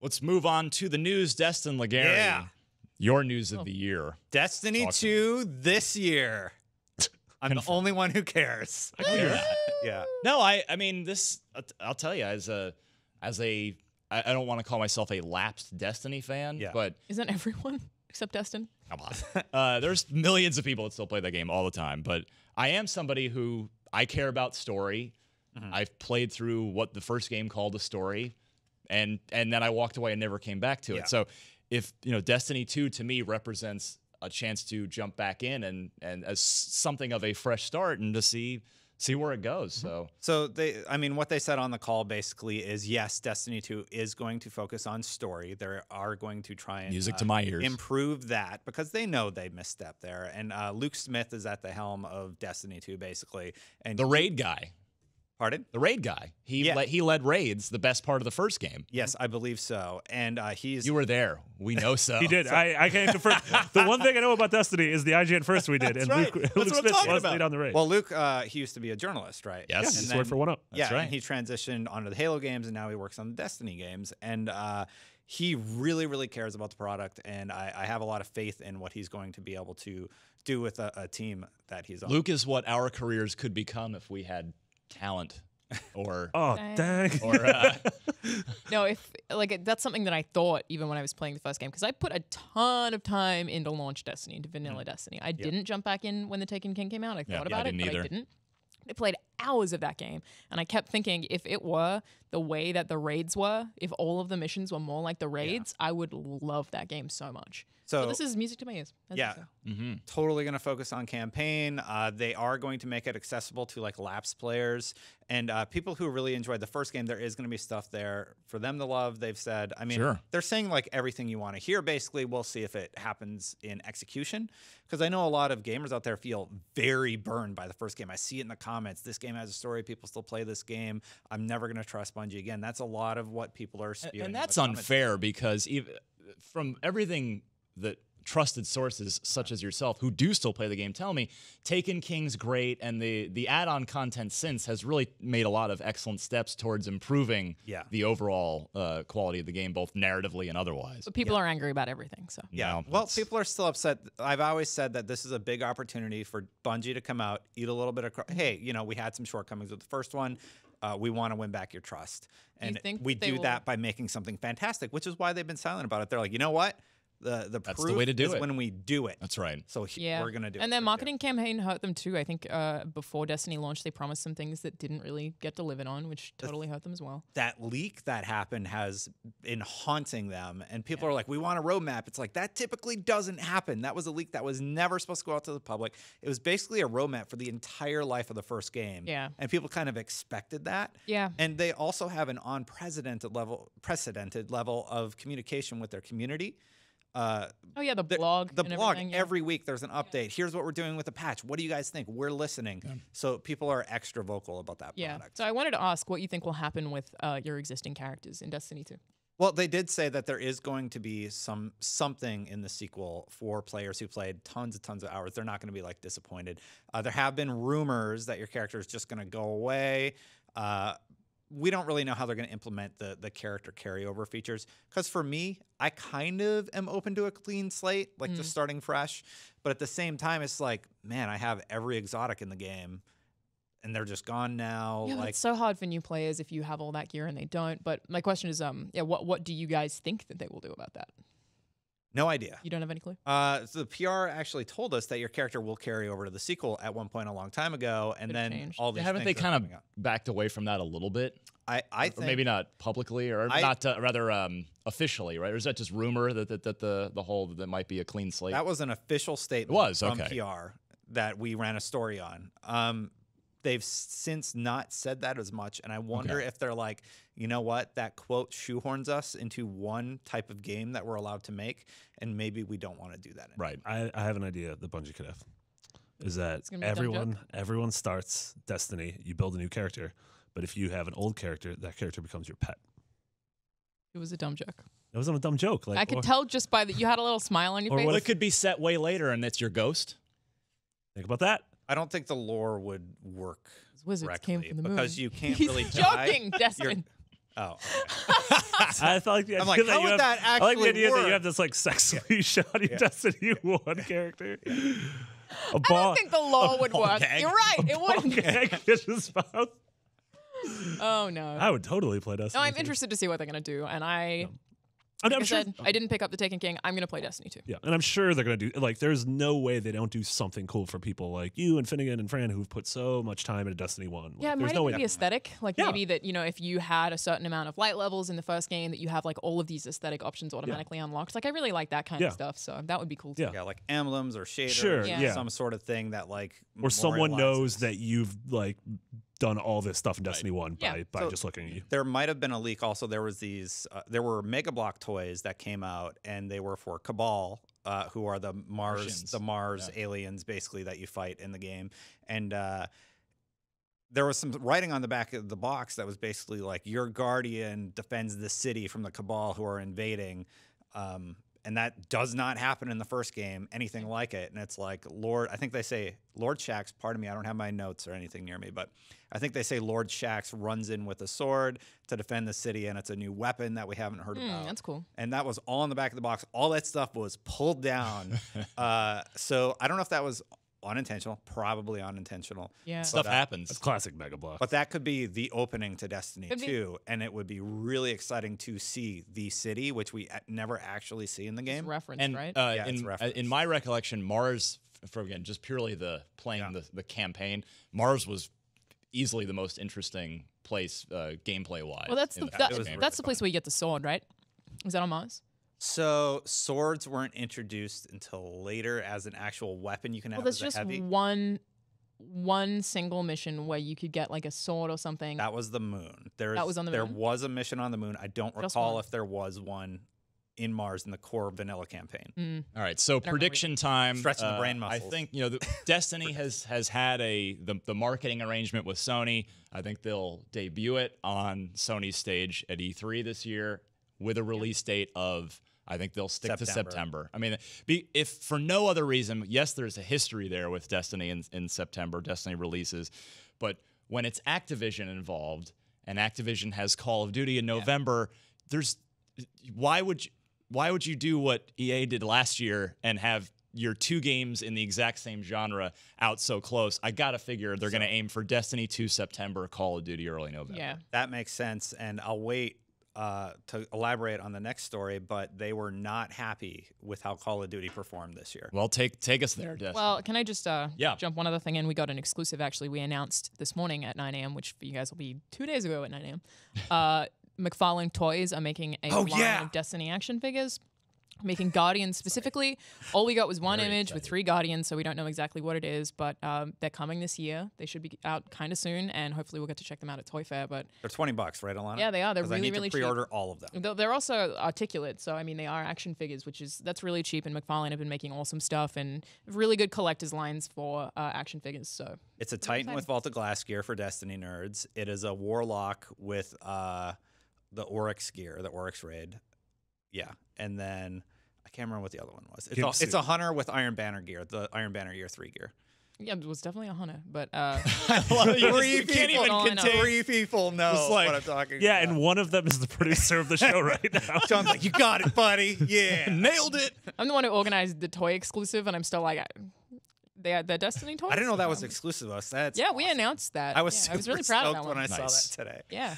Let's move on to the news, Destin Legary. Yeah. Your news of oh. the year. Destiny Talk 2 this year. I'm the only one who cares. I care. yeah. No, I I mean this I'll tell you as a as a I, I don't want to call myself a lapsed Destiny fan, yeah. but isn't everyone except Destin? Come on. uh, there's millions of people that still play that game all the time, but I am somebody who I care about story. Mm -hmm. I've played through what the first game called a story and and then I walked away and never came back to yeah. it. So if you know Destiny 2 to me represents a chance to jump back in and and as something of a fresh start and to see see where it goes. Mm-hmm. So So they I mean what they said on the call basically is yes, Destiny 2 is going to focus on story. They are going to try and music uh, to my ears. improve that because they know they misstep there. And uh, Luke Smith is at the helm of Destiny 2 basically and the raid guy. Pardon? The raid guy. He yeah. le- he led raids the best part of the first game. Yes, I believe so. And uh, he's you were there. We know so. he did. So. I, I can confirm. the one thing I know about Destiny is the IGN first we did, That's and right. Luke, Luke Smith was lead on the raid. Well, Luke, uh, he used to be a journalist, right? Yes, and worked for One Up. That's yeah, right. And he transitioned onto the Halo games, and now he works on the Destiny games, and. Uh, he really, really cares about the product, and I, I, have a lot of faith in what he's going to be able to do with a, a team that he's on. Luke is what our careers could become if we had talent or oh dang or uh, no if like that's something that i thought even when i was playing the first game because i put a ton of time into launch destiny into vanilla mm. destiny i yep. didn't jump back in when the taken king came out i thought about yeah, I it but i didn't i played hours of that game. And I kept thinking if it were the way that the raids were, if all of the missions were more like the raids, yeah. I would love that game so much. So, so this is music to my ears. yeah, so. mm-hmm. totally going to focus on campaign. Uh, they are going to make it accessible to like lapsed players and uh, people who really enjoyed the first game. There is going to be stuff there for them to love. They've said, I mean, sure. they're saying like everything you want to hear. Basically, we'll see if it happens in execution because I know a lot of gamers out there feel very burned by the first game. I see it in the comments. This game game has a story. People still play this game. I'm never going to trust Bungie again. That's a lot of what people are spewing. And, and that's unfair because even from everything that trusted sources such as yourself who do still play the game tell me Taken King's great, and the the add-on content since has really made a lot of excellent steps towards improving yeah. the overall uh, quality of the game, both narratively and otherwise. But people yeah. are angry about everything, so yeah. No, well, people are still upset. I've always said that this is a big opportunity for Bungie to come out, eat a little bit of hey, you know, we had some shortcomings with the first one. Uh, we want to win back your trust, and we do will... that by making something fantastic, which is why they've been silent about it. They're like, you know what? The the that's proof the way to do is it. when we do it. That's right. So he, yeah. we're gonna do and it. And their marketing campaign hurt them too. I think uh, before Destiny launched, they promised some things that didn't really get delivered on, which totally hurt them as well. That leak that happened has been haunting them, and people yeah. are like, "We want a roadmap." It's like that typically doesn't happen. That was a leak that was never supposed to go out to the public. It was basically a roadmap for the entire life of the first game. Yeah, and people kind of expected that. Yeah, and they also have an unprecedented level, precedented level of communication with their community. Uh, oh yeah, the blog. The, the blog yeah. every week. There's an update. Yeah. Here's what we're doing with the patch. What do you guys think? We're listening. Yeah. So people are extra vocal about that yeah. Product. So I wanted to ask what you think will happen with uh, your existing characters in Destiny 2. Well, they did say that there is going to be some something in the sequel for players who played tons and tons of hours. They're not going to be like disappointed. Uh, there have been rumors that your character is just going to go away. Uh, we don't really know how they're going to implement the the character carryover features because for me i kind of am open to a clean slate like mm. just mm-hmm. starting fresh but at the same time it's like man i have every exotic in the game and they're just gone now yeah, like it's so hard for new players if you have all that gear and they don't but my question is um yeah what what do you guys think that they will do about that no idea. You don't have any clue? Uh, so the PR actually told us that your character will carry over to the sequel at one point a long time ago, and then changed. all these. Haven't they are kind up. of backed away from that a little bit? I, I Or think maybe not publicly, or I- not uh, rather um, officially, right? Or is that just rumor that, that, that the the whole that might be a clean slate? that was an official statement It was, from PR that we ran a story on. Um, they've since not said that as much and i wonder okay. if they're like you know what that quote shoehorns us into one type of game that we're allowed to make and maybe we don't want to do that anymore. right I, I have an idea the bungee could have is that everyone everyone starts destiny you build a new character but if you have an old character that character becomes your pet it was a dumb joke it wasn't a dumb joke like i could or, tell just by that you had a little smile on your or face well, it could be set way later and it's your ghost think about that I don't think the lore would work. His came from the moon because you can't He's really joking, die. Destin. Oh, okay. I felt like the idea I'm like, that how you would have, that actually I like the idea work? that you have this like sexually shoddy yeah. Destiny One character. I don't think the lore would work. Gag. You're right. A it wouldn't. Oh no. I would totally play Destiny. No, I'm interested to see what they're gonna do, and I. No. I'm, like I'm Said, I didn't pick up the Taken King. I'm going to play Destiny 2. Yeah, and I'm sure they're going to do like. There's no way they don't do something cool for people like you and Finnegan and Fran who've put so much time into Destiny One. Like, yeah, there's might no way aesthetic. Like yeah. maybe that you know if you had a certain amount of light levels in the first game that you have like all of these aesthetic options automatically yeah. unlocked. Like I really like that kind yeah. of stuff. So that would be cool. Too. Yeah, yeah like emblems or shaders, sure, yeah. some sort of thing that like or someone knows that you've like done all this stuff in Destiny right. One by, yeah. by so just looking at you. There might have been a leak. Also, there was these. Uh, there were Mega Block toys that came out, and they were for Cabal, uh, who are the Mars the Mars yeah. aliens basically that you fight in the game, and. Uh, there was some writing on the back of the box that was basically like your guardian defends the city from the cabal who are invading um, and that does not happen in the first game, anything like it. And it's like Lord, I think they say Lord Shax. Pardon me, I don't have my notes or anything near me, but I think they say Lord Shax runs in with a sword to defend the city, and it's a new weapon that we haven't heard mm, about. That's cool. And that was all in the back of the box. All that stuff was pulled down. uh, so I don't know if that was unintentional, probably unintentional. Yeah, stuff but, uh, happens. It's classic Mega Bluff. But that could be the opening to Destiny could 2, be. and it would be really exciting to see the city, which we never actually see in the game. It's referenced, and, right? Uh, yeah, in, uh, referenced. in my recollection, Mars, for again, just purely the playing yeah. the, the campaign, Mars was easily the most interesting place uh, gameplay wise. Well, that's the, the that, that's really the place fun. where you get the sword, right? Is that on Mars? So swords weren't introduced until later as an actual weapon you can have. Well, there's just heavy. one one single mission where you could get like a sword or something. That was the moon. There that was on the There moon? was a mission on the moon. I don't just recall one. if there was one in Mars in the core vanilla campaign. Mm. All right, so prediction time. Stretching uh, the brain muscles. I think you know the, Destiny has has had a the, the marketing arrangement with Sony. I think they'll debut it on Sony's stage at E3 this year with a release yeah. date of I think they'll stick September. to September. I mean, be, if for no other reason, yes, there's a history there with Destiny in, in September, Destiny releases, but when it's Activision involved and Activision has Call of Duty in November, yeah. there's why would you, why would you do what EA did last year and have your two games in the exact same genre out so close, I gotta figure they're so, gonna aim for Destiny 2 September, Call of Duty early November. Yeah, that makes sense. And I'll wait uh, to elaborate on the next story, but they were not happy with how Call of Duty performed this year. Well, take take us there, Jess. Well, can I just uh, yeah. jump one other thing in? We got an exclusive actually. We announced this morning at 9 a.m., which you guys will be two days ago at 9 a.m. Uh, McFarlane Toys are making a oh, line yeah. of Destiny action figures making Guardians specifically. All we got was one Very image excited. with three Guardians, so we don't know exactly what it is, but um, they're coming this year. They should be out kind of soon, and hopefully we'll get to check them out at Toy Fair. But they're twenty bucks, right, Alana? Yeah, they are. They're really, I need really to pre-order cheap. all of them. They're, they're also articulate, so I mean, they are action figures, which is that's really cheap. And McFarlane have been making awesome stuff and really good collector's lines for uh, action figures. So it's a Titan with Vault of Glass gear for Destiny nerds. It is a Warlock with. Uh, the Oryx gear, the Oryx raid, yeah, and then I can't remember what the other one was. It's, a, it's a hunter with Iron Banner gear, the Iron Banner year three gear. Yeah, it was definitely a hunter, but uh, three people, can't even contain three people know like, what I'm talking. Yeah, about. and one of them is the producer of the show right now. John's like, "You got it, buddy. Yeah, nailed it." I'm the one who organized the toy exclusive, and I'm still like, they had the Destiny toys. I didn't know that was um, exclusive to us. That's yeah, awesome. we announced that. I was yeah, I was really proud of that one. when I nice. saw that today. Yeah,